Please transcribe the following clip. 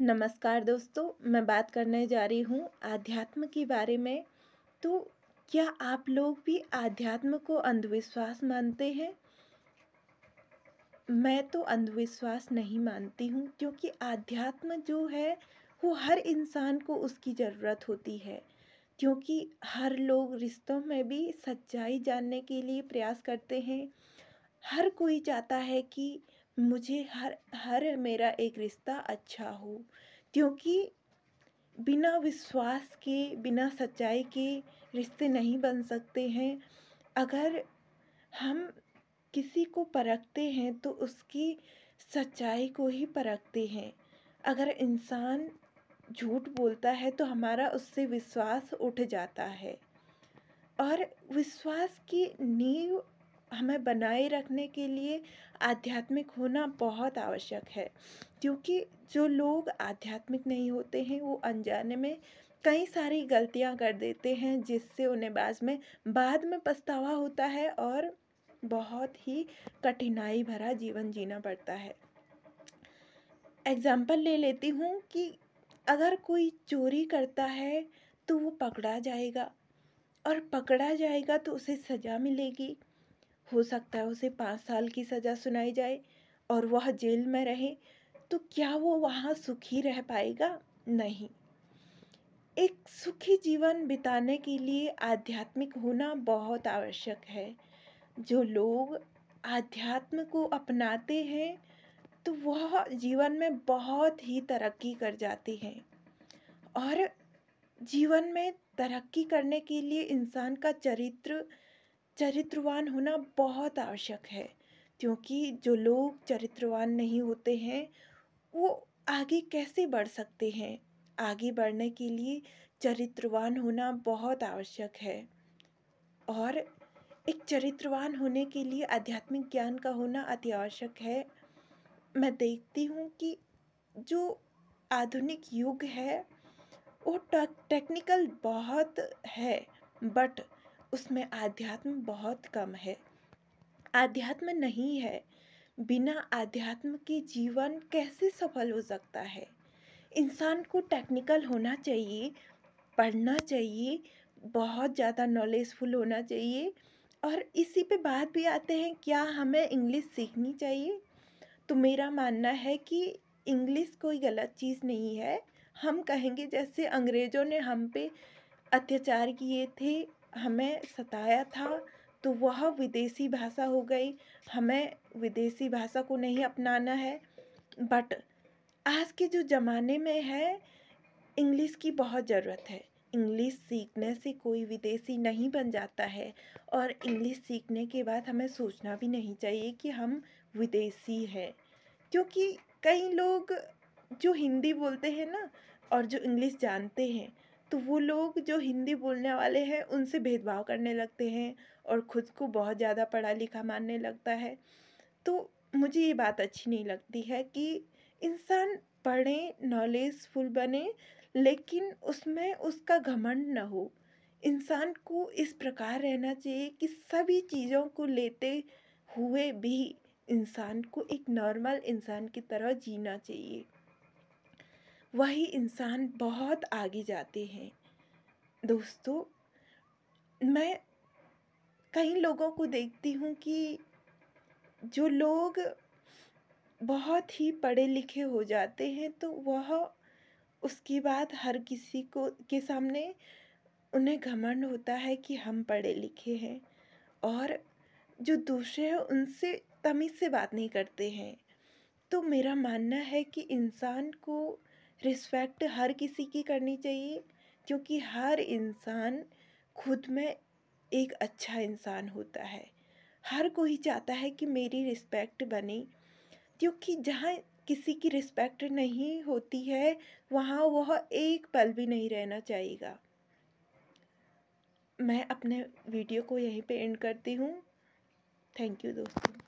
नमस्कार दोस्तों मैं बात करने जा रही हूँ आध्यात्म के बारे में तो क्या आप लोग भी आध्यात्म को अंधविश्वास मानते हैं मैं तो अंधविश्वास नहीं मानती हूँ क्योंकि आध्यात्म जो है वो हर इंसान को उसकी ज़रूरत होती है क्योंकि हर लोग रिश्तों में भी सच्चाई जानने के लिए प्रयास करते हैं हर कोई चाहता है कि मुझे हर हर मेरा एक रिश्ता अच्छा हो क्योंकि बिना विश्वास के बिना सच्चाई के रिश्ते नहीं बन सकते हैं अगर हम किसी को परखते हैं तो उसकी सच्चाई को ही परखते हैं अगर इंसान झूठ बोलता है तो हमारा उससे विश्वास उठ जाता है और विश्वास की नींव हमें बनाए रखने के लिए आध्यात्मिक होना बहुत आवश्यक है क्योंकि जो लोग आध्यात्मिक नहीं होते हैं वो अनजाने में कई सारी गलतियां कर देते हैं जिससे उन्हें बाद में बाद में पछतावा होता है और बहुत ही कठिनाई भरा जीवन जीना पड़ता है एग्ज़ाम्पल ले लेती हूँ कि अगर कोई चोरी करता है तो वो पकड़ा जाएगा और पकड़ा जाएगा तो उसे सज़ा मिलेगी हो सकता है उसे पाँच साल की सज़ा सुनाई जाए और वह जेल में रहे तो क्या वो वहाँ सुखी रह पाएगा नहीं एक सुखी जीवन बिताने के लिए आध्यात्मिक होना बहुत आवश्यक है जो लोग आध्यात्म को अपनाते हैं तो वह जीवन में बहुत ही तरक्की कर जाते हैं और जीवन में तरक्की करने के लिए इंसान का चरित्र चरित्रवान होना बहुत आवश्यक है क्योंकि जो लोग चरित्रवान नहीं होते हैं वो आगे कैसे बढ़ सकते हैं आगे बढ़ने के लिए चरित्रवान होना बहुत आवश्यक है और एक चरित्रवान होने के लिए आध्यात्मिक ज्ञान का होना अति आवश्यक है मैं देखती हूँ कि जो आधुनिक युग है वो टेक्निकल बहुत है बट उसमें आध्यात्म बहुत कम है आध्यात्म नहीं है बिना आध्यात्म के जीवन कैसे सफल हो सकता है इंसान को टेक्निकल होना चाहिए पढ़ना चाहिए बहुत ज़्यादा नॉलेजफुल होना चाहिए और इसी पे बात भी आते हैं क्या हमें इंग्लिश सीखनी चाहिए तो मेरा मानना है कि इंग्लिश कोई गलत चीज़ नहीं है हम कहेंगे जैसे अंग्रेज़ों ने हम पे अत्याचार किए थे हमें सताया था तो वह विदेशी भाषा हो गई हमें विदेशी भाषा को नहीं अपनाना है बट आज के जो ज़माने में है इंग्लिश की बहुत ज़रूरत है इंग्लिश सीखने से कोई विदेशी नहीं बन जाता है और इंग्लिश सीखने के बाद हमें सोचना भी नहीं चाहिए कि हम विदेशी हैं क्योंकि कई लोग जो हिंदी बोलते हैं ना और जो इंग्लिश जानते हैं तो वो लोग जो हिंदी बोलने वाले हैं उनसे भेदभाव करने लगते हैं और ख़ुद को बहुत ज़्यादा पढ़ा लिखा मानने लगता है तो मुझे ये बात अच्छी नहीं लगती है कि इंसान पढ़े नॉलेजफुल बने लेकिन उसमें उसका घमंड ना हो इंसान को इस प्रकार रहना चाहिए कि सभी चीज़ों को लेते हुए भी इंसान को एक नॉर्मल इंसान की तरह जीना चाहिए वही इंसान बहुत आगे जाते हैं दोस्तों मैं कई लोगों को देखती हूँ कि जो लोग बहुत ही पढ़े लिखे हो जाते हैं तो वह उसके बाद हर किसी को के सामने उन्हें घमंड होता है कि हम पढ़े लिखे हैं और जो दूसरे हैं उनसे तमीज़ से बात नहीं करते हैं तो मेरा मानना है कि इंसान को रिस्पेक्ट हर किसी की करनी चाहिए क्योंकि हर इंसान खुद में एक अच्छा इंसान होता है हर कोई चाहता है कि मेरी रिस्पेक्ट बने क्योंकि जहाँ किसी की रिस्पेक्ट नहीं होती है वहाँ वह एक पल भी नहीं रहना चाहेगा मैं अपने वीडियो को यहीं पे एंड करती हूँ थैंक यू दोस्तों